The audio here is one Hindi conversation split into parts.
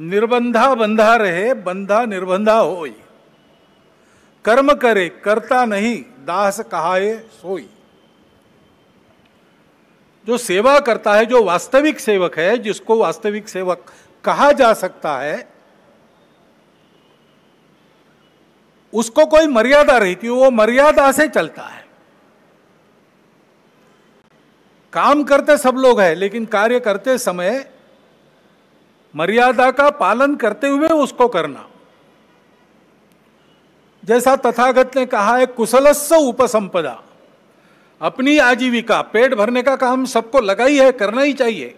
निर्बंधा बंधा रहे बंधा निर्बंधा होई कर्म करे करता नहीं दास कहाए सोई जो सेवा करता है जो वास्तविक सेवक है जिसको वास्तविक सेवक कहा जा सकता है उसको कोई मर्यादा रहती वो मर्यादा से चलता है काम करते सब लोग हैं लेकिन कार्य करते समय मर्यादा का पालन करते हुए उसको करना जैसा तथागत ने कहा है कुशलस्व उपसंपदा अपनी आजीविका पेट भरने का काम सबको लगा ही है करना ही चाहिए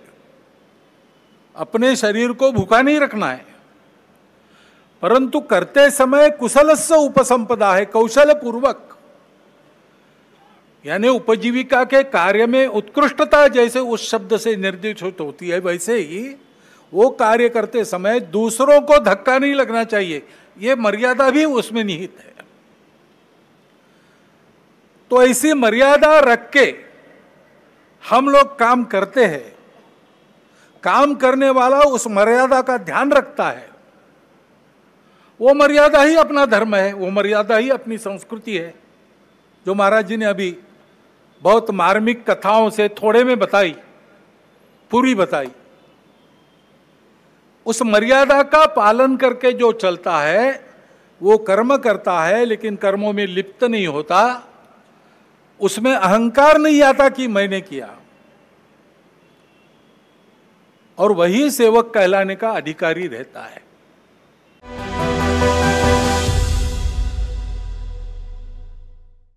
अपने शरीर को भूखा नहीं रखना है परंतु करते समय कुशलस्व उपसंपदा है कौशल पूर्वक यानी उपजीविका के कार्य में उत्कृष्टता जैसे उस शब्द से निर्देशित होती है वैसे ही वो कार्य करते समय दूसरों को धक्का नहीं लगना चाहिए ये मर्यादा भी उसमें निहित है तो ऐसी मर्यादा रख के हम लोग काम करते हैं काम करने वाला उस मर्यादा का ध्यान रखता है वो मर्यादा ही अपना धर्म है वो मर्यादा ही अपनी संस्कृति है जो महाराज जी ने अभी बहुत मार्मिक कथाओं से थोड़े में बताई पूरी बताई उस मर्यादा का पालन करके जो चलता है वो कर्म करता है लेकिन कर्मों में लिप्त नहीं होता उसमें अहंकार नहीं आता कि मैंने किया और वही सेवक कहलाने का अधिकारी रहता है